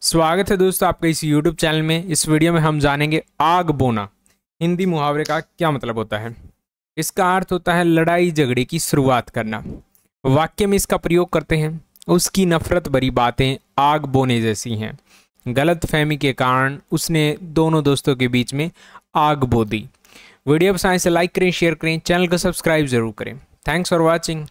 स्वागत है दोस्तों आपके इस यूट्यूब चैनल में इस वीडियो में हम जानेंगे आग बोना हिंदी मुहावरे का क्या मतलब होता है इसका अर्थ होता है लड़ाई झगड़े की शुरुआत करना वाक्य में इसका प्रयोग करते हैं उसकी नफरत भरी बातें आग बोने जैसी हैं गलत फहमी के कारण उसने दोनों दोस्तों के बीच में आग बो दी वीडियो पसंद से तो लाइक करें शेयर करें चैनल को सब्सक्राइब जरूर करें थैंक्स फॉर वॉचिंग